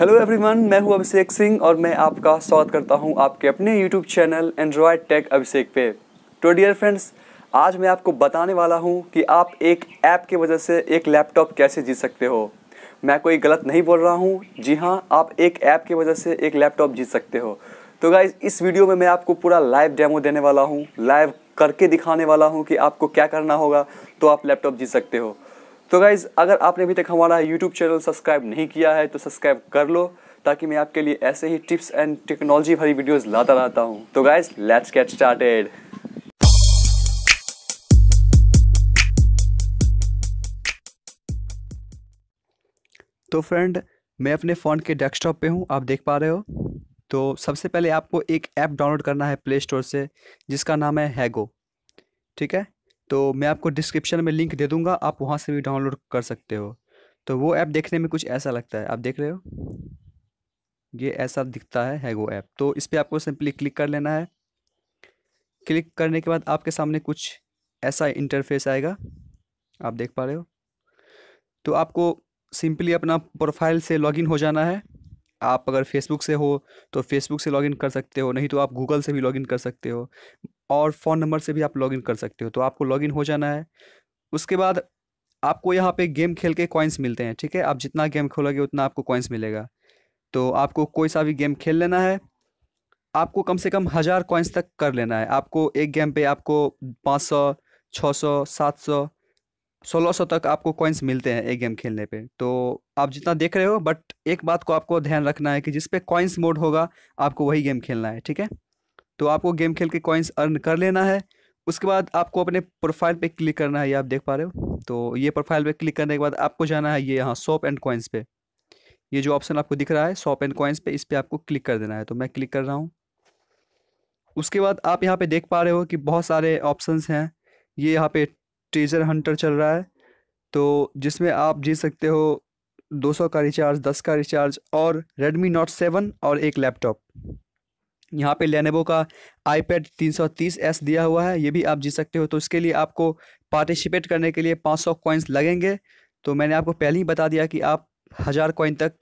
hello everyone मैं हूं अभिषेक सिंह और मैं आपका स्वागत करता हूं आपके अपने YouTube channel Android Tech Abhishek पे तो डियर फ्रेंड्स आज मैं आपको बताने वाला हूं कि आप एक ऐप की वजह से एक लैपटॉप कैसे जीत सकते हो मैं कोई गलत नहीं बोल रहा हूं जी हां आप एक ऐप की वजह से एक लैपटॉप जीत सकते हो तो गाइज इस वीडियो में मैं आपको पूरा लाइव डेमो देने वाला हूँ लाइव करके दिखाने वाला हूँ कि आपको क्या करना होगा तो आप लैपटॉप जीत सकते हो तो गाइज़ अगर आपने अभी तक हमारा यूट्यूब चैनल सब्सक्राइब नहीं किया है तो सब्सक्राइब कर लो ताकि मैं आपके लिए ऐसे ही टिप्स एंड टेक्नोलॉजी भरी वीडियोस लाता रहता हूँ तो गाइज लेट्स गेट स्टार्टेड तो फ्रेंड मैं अपने फ़ोन के डेस्कटॉप पे हूँ आप देख पा रहे हो तो सबसे पहले आपको एक ऐप डाउनलोड करना है प्ले स्टोर से जिसका नाम है हैगो ठीक है तो मैं आपको डिस्क्रिप्शन में लिंक दे दूँगा आप वहाँ से भी डाउनलोड कर सकते हो तो वो ऐप देखने में कुछ ऐसा लगता है आप देख रहे हो ये ऐसा दिखता है वो ऐप तो इस पर आपको सिंपली क्लिक कर लेना है क्लिक करने के बाद आपके सामने कुछ ऐसा इंटरफेस आएगा आप देख पा रहे हो तो आपको सिंपली अपना प्रोफाइल से लॉगिन हो जाना है आप अगर फेसबुक से हो तो फेसबुक से लॉगिन कर सकते हो नहीं तो आप गूगल से भी लॉगिन कर सकते हो और फ़ोन नंबर से भी आप लॉगिन कर सकते हो तो आपको लॉगिन हो जाना है उसके बाद आपको यहाँ पे गेम खेल के कॉइन्स मिलते हैं ठीक है आप जितना गेम खोलोगे उतना आपको कॉइन्स मिलेगा तो आपको कोई सा भी गेम खेल लेना है आपको कम से कम हज़ार कॉइन्स तक कर लेना है आपको एक गेम पे आपको पाँच सौ छः सौ सात सौ सोलह सौ तक आपको कॉइन्स मिलते हैं एक गेम खेलने पे तो आप जितना देख रहे हो बट एक बात को आपको ध्यान रखना है कि जिस पे कॉइन्स मोड होगा आपको वही गेम खेलना है ठीक है तो आपको गेम खेल के कॉइन्स अर्न कर लेना है उसके बाद आपको अपने प्रोफाइल पे क्लिक करना है ये आप देख पा रहे हो तो ये प्रोफाइल पे क्लिक करने के बाद आपको जाना है ये यहाँ शॉप एंड कॉइन्स पे ये जो ऑप्शन आपको दिख रहा है शॉप एंड कॉइन्स पे इस पर आपको क्लिक कर देना है तो मैं क्लिक कर रहा हूँ उसके बाद आप यहाँ पे देख पा रहे हो कि बहुत सारे ऑप्शंस हैं ये यहाँ पे ट्रेजर हंटर चल रहा है तो जिसमें आप जी सकते हो सौ का रिचार्ज दस का रिचार्ज और रेडमी नोट सेवन और एक लैपटॉप यहाँ पे लेनेवो का आईपैड 330s दिया हुआ है ये भी आप जीत सकते हो तो इसके लिए आपको पार्टिसिपेट करने के लिए 500 सौ कॉइन्स लगेंगे तो मैंने आपको पहले ही बता दिया कि आप हज़ार कॉइन तक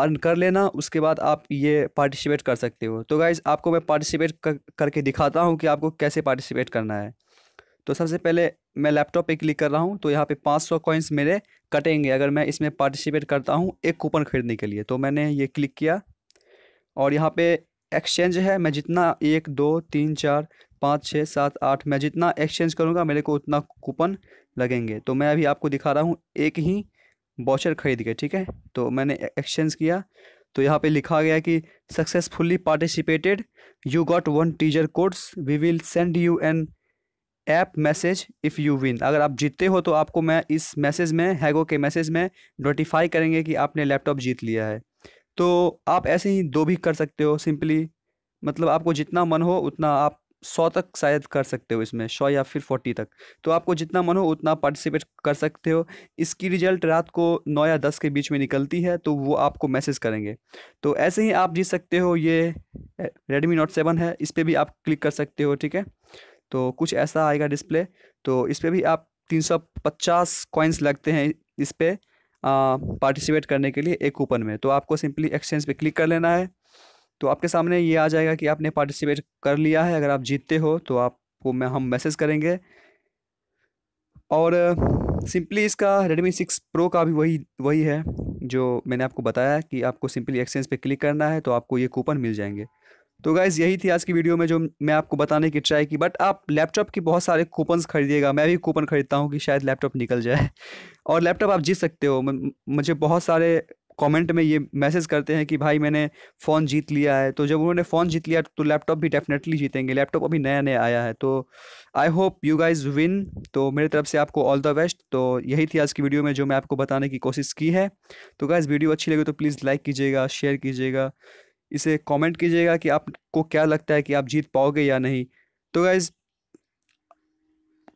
अर्न कर लेना उसके बाद आप ये पार्टिसिपेट कर सकते हो तो गाइज़ आपको मैं पार्टिसिपेट कर, करके दिखाता हूँ कि आपको कैसे पार्टिसिपेट करना है तो सबसे पहले मैं लैपटॉप पे क्लिक कर रहा हूँ तो यहाँ पे 500 सौ कॉइन्स मेरे कटेंगे अगर मैं इसमें पार्टिसिपेट करता हूँ एक कूपन खरीदने के लिए तो मैंने ये क्लिक किया और यहाँ पे एक्सचेंज है मैं जितना एक दो तीन चार पाँच छः सात आठ मैं जितना एक्सचेंज करूँगा मेरे को उतना कूपन लगेंगे तो मैं अभी आपको दिखा रहा हूँ एक ही बॉचर खरीद के ठीक है तो मैंने एक्सचेंज किया तो यहाँ पे लिखा गया कि successfully participated you got one teaser codes we will send you an app message if you win अगर आप जीतते हो तो आपको मैं इस मैसेज में हैगो के मैसेज में नोटिफाई करेंगे कि आपने लैपटॉप जीत लिया है तो आप ऐसे ही दो भी कर सकते हो सिंपली मतलब आपको जितना मन हो उतना आप सौ तक शायद कर सकते हो इसमें सौ या फिर फोर्टी तक तो आपको जितना मन हो उतना पार्टिसिपेट कर सकते हो इसकी रिजल्ट रात को नौ या दस के बीच में निकलती है तो वो आपको मैसेज करेंगे तो ऐसे ही आप जीत सकते हो ये रेडमी नोट सेवन है इस पर भी आप क्लिक कर सकते हो ठीक है तो कुछ ऐसा आएगा डिस्प्ले तो इस पर भी आप तीन सौ पचास कॉइन्स लगते हैं इस पर पार्टिसिपेट करने के लिए एक कूपन में तो आपको सिंपली एक्सचेंज पे क्लिक कर लेना है तो आपके सामने ये आ जाएगा कि आपने पार्टिसिपेट कर लिया है अगर आप जीतते हो तो आपको मैं हम मैसेज करेंगे और सिंपली इसका रेडमी सिक्स प्रो का भी वही वही है जो मैंने आपको बताया कि आपको सिंपली एक्सचेंज पे क्लिक करना है तो आपको ये कूपन मिल जाएंगे तो गाइज़ यही थी आज की वीडियो में जो मैं आपको बताने की ट्राई की बट आप लैपटॉप की बहुत सारे कूपन्स खरीदिएगा मैं भी कूपन खरीदता हूँ कि शायद लैपटॉप निकल जाए और लैपटॉप आप जीत सकते हो मुझे बहुत सारे कमेंट में ये मैसेज करते हैं कि भाई मैंने फ़ोन जीत लिया है तो जब उन्होंने फ़ोन जीत लिया तो लैपटॉप भी डेफिनेटली जीतेंगे लैपटॉप अभी नया नया आया है तो I hope you guys win तो मेरी तरफ से आपको ऑल द बेस्ट तो यही थी आज की वीडियो में जो मैं आपको बताने की कोशिश की है तो गाइज़ वीडियो अच्छी लगी तो प्लीज़ लाइक कीजिएगा शेयर कीजिएगा इसे कॉमेंट कीजिएगा कि आपको क्या लगता है कि आप जीत पाओगे या नहीं तो गाइज़